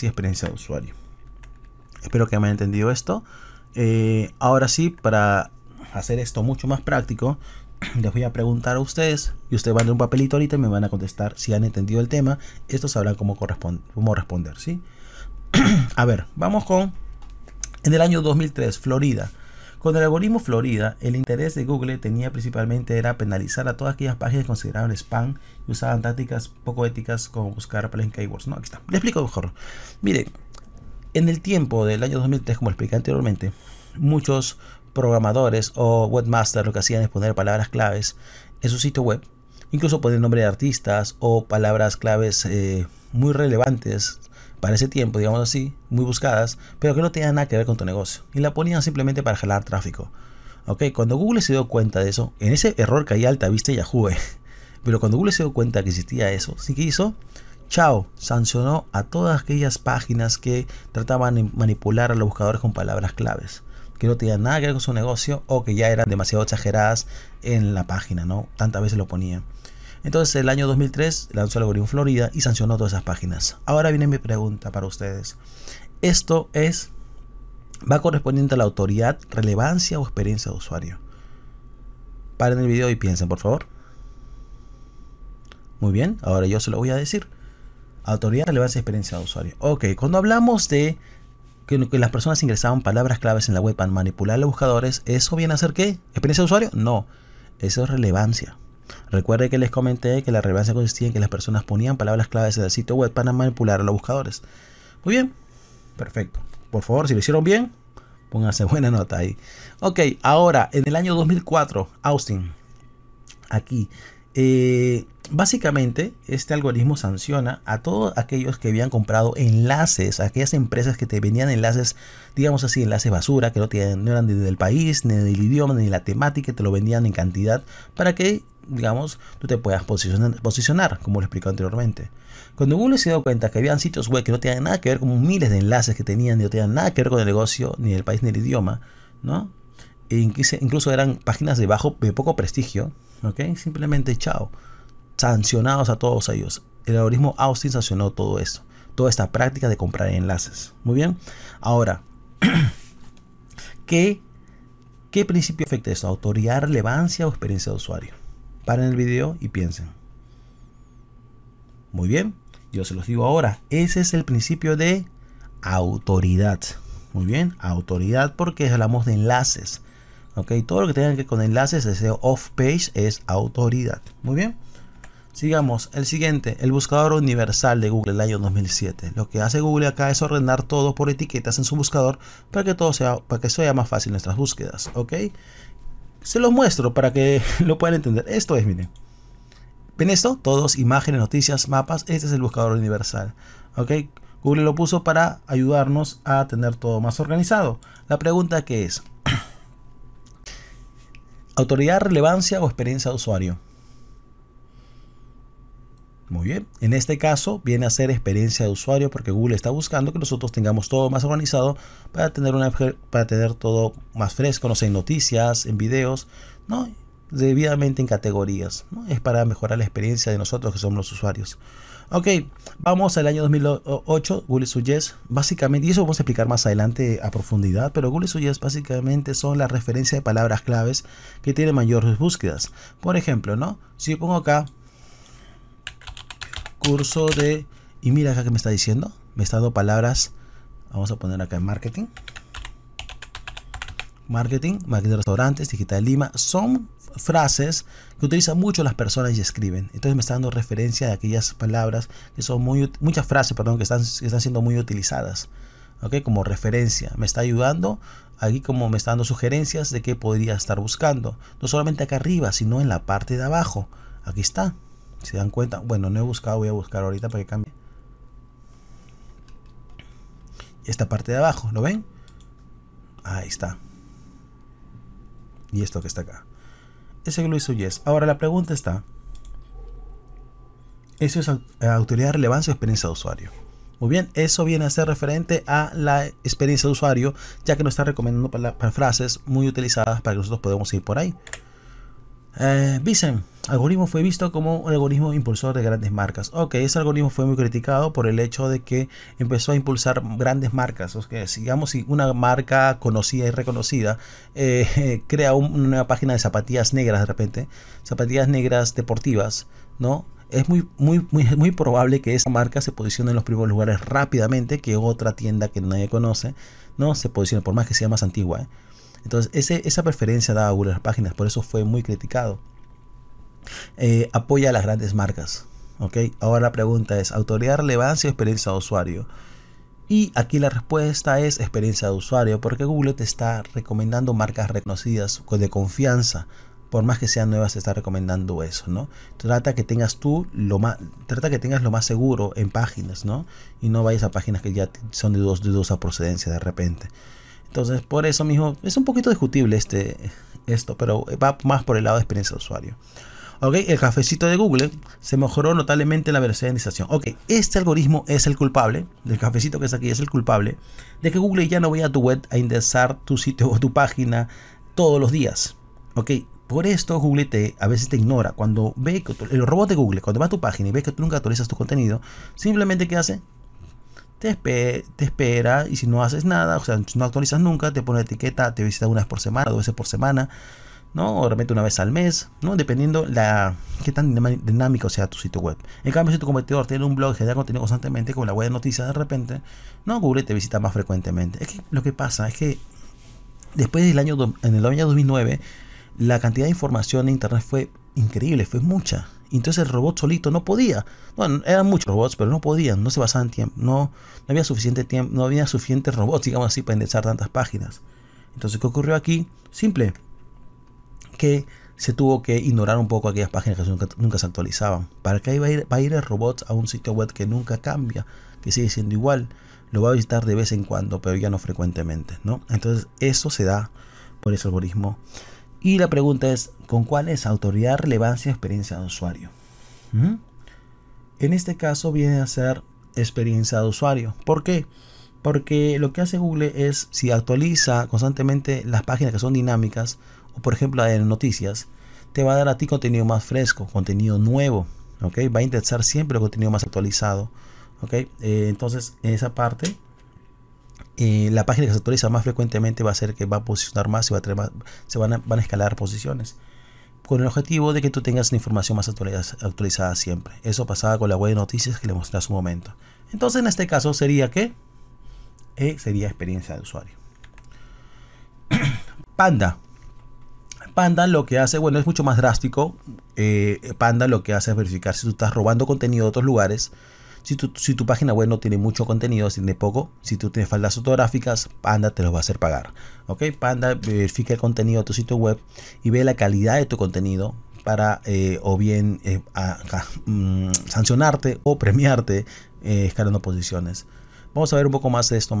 y experiencia de usuario. Espero que me hayan entendido esto. Eh, ahora sí, para hacer esto mucho más práctico, les voy a preguntar a ustedes y ustedes van a un papelito ahorita y me van a contestar si han entendido el tema. Esto sabrán cómo, corresponde, cómo responder, ¿sí? a ver, vamos con... En el año 2003, Florida, con el algoritmo Florida, el interés de Google tenía principalmente era penalizar a todas aquellas páginas que spam y usaban tácticas poco éticas como buscar en keywords. No, aquí está. Le explico mejor. Mire, en el tiempo del año 2003, como expliqué anteriormente, muchos programadores o webmasters lo que hacían es poner palabras claves en su sitio web, incluso poner nombre de artistas o palabras claves eh, muy relevantes para ese tiempo, digamos así, muy buscadas, pero que no tenían nada que ver con tu negocio. Y la ponían simplemente para jalar tráfico. ¿Ok? Cuando Google se dio cuenta de eso, en ese error alta vista y Yahoo. Eh. Pero cuando Google se dio cuenta que existía eso, ¿sí que hizo? Chao, sancionó a todas aquellas páginas que trataban de manipular a los buscadores con palabras claves que no tenían nada que ver con su negocio o que ya eran demasiado exageradas en la página, ¿no? Tantas veces lo ponían. Entonces, el año 2003 lanzó el algoritmo Florida y sancionó todas esas páginas. Ahora viene mi pregunta para ustedes. Esto es va correspondiente a la autoridad, relevancia o experiencia de usuario. Paren el video y piensen, por favor. Muy bien, ahora yo se lo voy a decir. Autoridad, relevancia experiencia de usuario. Ok, cuando hablamos de que, las personas ingresaban palabras claves en la web para manipular a los buscadores, ¿eso viene a ser qué? ¿Experiencia de usuario? No, eso es relevancia. Recuerde que les comenté que la relevancia consistía en que las personas ponían palabras claves en el sitio web para manipular a los buscadores. Muy bien, perfecto. Por favor, si lo hicieron bien, pónganse buena nota ahí. Ok, ahora, en el año 2004, Austin, aquí, eh, básicamente este algoritmo sanciona a todos aquellos que habían comprado enlaces, a aquellas empresas que te vendían enlaces, digamos así, enlaces basura, que no, eran del país, ni del idioma, ni de la temática, te lo vendían en cantidad, para que digamos, tú te puedas posicionar, posicionar, como lo explicaba anteriormente. Cuando Google se dio cuenta que había sitios web que no tenían nada que ver con miles de enlaces que tenían, ni tenían nada que ver con el negocio, ni el país, ni el idioma, ¿no? E incluso eran páginas de bajo, de poco prestigio, ¿ok? Simplemente chao. Sancionados a todos ellos. El algoritmo Austin sancionó todo eso Toda esta práctica de comprar enlaces. Muy bien. Ahora, ¿qué, qué principio afecta esto? ¿Autoridad, relevancia o experiencia de usuario? en el video y piensen. Muy bien, yo se los digo ahora, ese es el principio de autoridad. Muy bien, autoridad porque hablamos de enlaces. Ok, todo lo que tenga que con enlaces, ese off page es autoridad. Muy bien. Sigamos, el siguiente, el buscador universal de Google el año 2007. Lo que hace Google acá es ordenar todo por etiquetas en su buscador para que todo sea, para que sea más fácil nuestras búsquedas, ¿ok? se los muestro para que lo puedan entender. Esto es, miren. ¿Ven esto? Todos, imágenes, noticias, mapas. Este es el buscador universal. ¿Ok? Google lo puso para ayudarnos a tener todo más organizado. La pregunta que es, ¿autoridad, relevancia o experiencia de usuario? Muy bien, en este caso viene a ser experiencia de usuario porque Google está buscando que nosotros tengamos todo más organizado para tener, una, para tener todo más fresco, no sé, en noticias, en videos, ¿no? debidamente en categorías. ¿no? Es para mejorar la experiencia de nosotros que somos los usuarios. Ok, vamos al año 2008, Google Suggest, básicamente, y eso vamos a explicar más adelante a profundidad, pero Google Suggest básicamente son las referencias de palabras claves que tienen mayores búsquedas. Por ejemplo, ¿no? Si yo pongo acá curso de... Y mira acá que me está diciendo. Me está dando palabras. Vamos a poner acá en marketing. Marketing, marketing de restaurantes, digital Lima. Son frases que utilizan mucho las personas y escriben. Entonces me está dando referencia de aquellas palabras que son muy... Muchas frases, perdón, que están, están siendo muy utilizadas. ¿ok? Como referencia. Me está ayudando aquí como me está dando sugerencias de qué podría estar buscando. No solamente acá arriba, sino en la parte de abajo. Aquí está. Se dan cuenta. Bueno, no he buscado, voy a buscar ahorita para que cambie. Esta parte de abajo, ¿lo ven? Ahí está. Y esto que está acá. Ese lo hizo Yes. Ahora la pregunta está. Eso es eh, autoridad relevancia o experiencia de usuario. Muy bien, eso viene a ser referente a la experiencia de usuario, ya que nos está recomendando para, para frases muy utilizadas para que nosotros podamos ir por ahí dicen, eh, algoritmo fue visto como un algoritmo impulsor de grandes marcas. Ok, ese algoritmo fue muy criticado por el hecho de que empezó a impulsar grandes marcas. O sea, digamos, si una marca conocida y reconocida eh, crea una nueva página de zapatillas negras de repente, zapatillas negras deportivas, ¿no? es muy, muy, muy, muy, probable que esa marca se posicione en los primeros lugares rápidamente que otra tienda que nadie conoce, ¿no? Se posicione, por más que sea más antigua. ¿eh? Entonces, esa preferencia da Google a las páginas, por eso fue muy criticado. Eh, apoya a las grandes marcas. ¿ok? Ahora la pregunta es, ¿autoridad, relevancia o experiencia de usuario? Y aquí la respuesta es experiencia de usuario, porque Google te está recomendando marcas reconocidas de confianza. Por más que sean nuevas, te está recomendando eso, ¿no? Trata que tengas tú lo más, trata que tengas lo más seguro en páginas, ¿no? Y no vayas a páginas que ya son de dudosa procedencia de repente. Entonces, por eso mismo, es un poquito discutible este, esto, pero va más por el lado de experiencia de usuario. Ok, el cafecito de Google se mejoró notablemente en la velocidad de Ok, este algoritmo es el culpable, el cafecito que es aquí es el culpable, de que Google ya no vaya a tu web a indexar tu sitio o tu página todos los días. Ok, por esto Google te, a veces te ignora. Cuando ve que el robot de Google, cuando va a tu página y ve que tú nunca actualizas tu contenido, simplemente ¿qué hace? te, espera y si no haces nada, o sea, no actualizas nunca, te pone etiqueta, te visita una vez por semana, dos veces por semana, ¿no? O realmente una vez al mes, ¿no? Dependiendo la qué tan dinámico sea tu sitio web. En cambio, si tu competidor tiene un blog, que da contenido constantemente con la web de noticias de repente, ¿no? Google te visita más frecuentemente. Es que lo que pasa es que después del año, en el año 2009, la cantidad de información en Internet fue increíble, fue mucha entonces el robot solito no podía. Bueno, eran muchos robots, pero no podían, no se basaban tiempo, no, había suficiente tiempo, no había suficientes robots, digamos así, para indexar tantas páginas. Entonces, ¿qué ocurrió aquí? Simple, que se tuvo que ignorar un poco aquellas páginas que nunca, se actualizaban. ¿Para que va a, ir, va ir el robot a un sitio web que nunca cambia, que sigue siendo igual? Lo va a visitar de vez en cuando, pero ya no frecuentemente, ¿no? Entonces, eso se da por ese algoritmo y la pregunta es, ¿con cuál es autoridad, relevancia, experiencia de usuario? ¿Mm? En este caso viene a ser experiencia de usuario. ¿Por qué? Porque lo que hace Google es, si actualiza constantemente las páginas que son dinámicas, o por ejemplo la de noticias, te va a dar a ti contenido más fresco, contenido nuevo. ¿ok? Va a interesar siempre el contenido más actualizado. ¿ok? Eh, entonces, en esa parte la página que se actualiza más frecuentemente va a ser que va a posicionar más y va a se van a, escalar posiciones con el objetivo de que tú tengas la información más actualizada siempre. Eso pasaba con la web de noticias que le mostré hace un momento. Entonces, en este caso, sería que eh, sería experiencia de usuario. Panda. Panda lo que hace, bueno, es mucho más drástico. Eh, Panda lo que hace es verificar si tú estás robando contenido de otros lugares si tu, página web no tiene mucho contenido, si tiene poco, si tú tienes faldas fotográficas Panda te los va a hacer pagar. ¿Ok? Panda verifica el contenido de tu sitio web y ve la calidad de tu contenido para eh, o bien eh, mm, sancionarte o premiarte eh, escalando posiciones. Vamos a ver un poco más de esto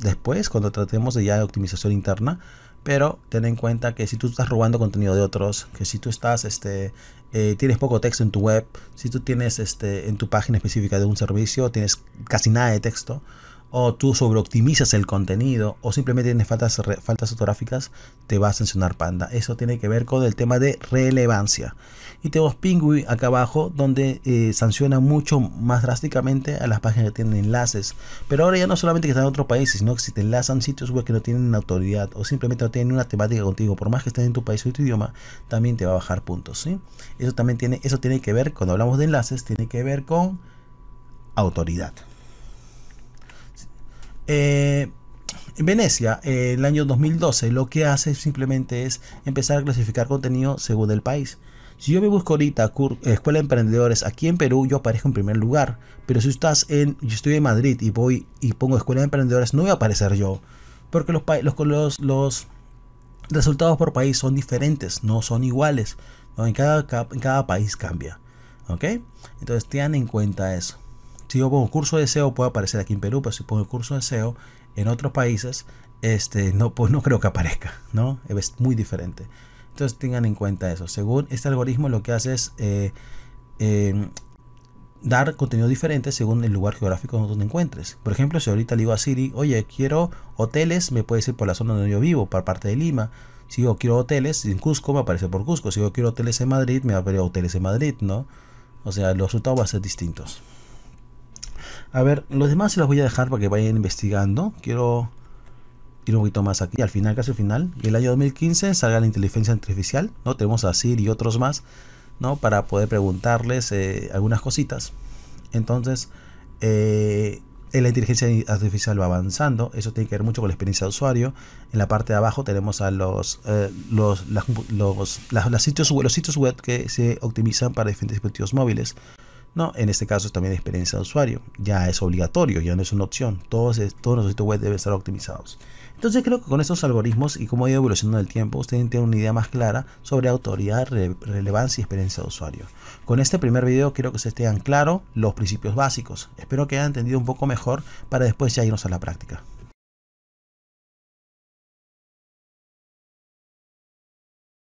después cuando tratemos de ya de optimización interna pero ten en cuenta que si tú estás robando contenido de otros, que si tú estás, este, eh, tienes poco texto en tu web, si tú tienes este, en tu página específica de un servicio, tienes casi nada de texto, o tú sobreoptimizas el contenido, o simplemente tienes faltas, faltas ortográficas, te va a sancionar Panda. Eso tiene que ver con el tema de relevancia. Y tenemos Pingui acá abajo, donde eh, sanciona mucho más drásticamente a las páginas que tienen enlaces. Pero ahora ya no solamente que están en otros países, sino que si te enlazan sitios web que no tienen autoridad o simplemente no tienen una temática contigo, por más que estén en tu país o tu idioma, también te va a bajar puntos. ¿sí? Eso también tiene, eso tiene que ver, cuando hablamos de enlaces, tiene que ver con autoridad. Eh, en Venecia, eh, el año 2012, lo que hace simplemente es empezar a clasificar contenido según el país. Si yo me busco ahorita Escuela de Emprendedores aquí en Perú, yo aparezco en primer lugar. Pero si estás en, yo estoy en Madrid y voy y pongo Escuela de Emprendedores, no voy a aparecer yo. Porque los, los, los resultados por país son diferentes, no son iguales. En, cada, en cada país cambia. ¿Ok? Entonces tengan en cuenta eso si yo pongo curso de SEO, puede aparecer aquí en Perú, pero si pongo curso de SEO en otros países, este, no, pues no creo que aparezca, ¿no? Es muy diferente. Entonces tengan en cuenta eso. Según este algoritmo, lo que hace es eh, em, dar contenido diferente según el lugar geográfico donde te encuentres. Por ejemplo, si ahorita le digo a Siri, oye, quiero hoteles, me puede decir por la zona donde yo vivo, por parte de Lima. Si yo quiero hoteles en Cusco, me aparece por Cusco. Si yo quiero hoteles en Madrid, me va a aparecer hoteles en Madrid, ¿no? O sea, los resultados van a ser distintos. A ver, los demás se los voy a dejar para que vayan investigando. Quiero ir un poquito más aquí, al final, casi al final. Y el año 2015 salga la inteligencia artificial, ¿no? Tenemos a Sir y otros más, ¿no? Para poder preguntarles eh, algunas cositas. Entonces, eh, la inteligencia artificial va avanzando. Eso tiene que ver mucho con la experiencia de usuario. En la parte de abajo tenemos a los, eh, los, los, sitios, los sitios web que se optimizan para diferentes dispositivos móviles. No, en este caso es también experiencia de usuario. Ya es obligatorio, ya no es una opción. Todos, los sitios web deben estar optimizados. Entonces creo que con estos algoritmos y cómo ha ido evolucionando el tiempo, ustedes tienen una idea más clara sobre autoridad, relevancia y experiencia de usuario. Con este primer video quiero que se tengan claro los principios básicos. Espero que hayan entendido un poco mejor para después ya irnos a la práctica.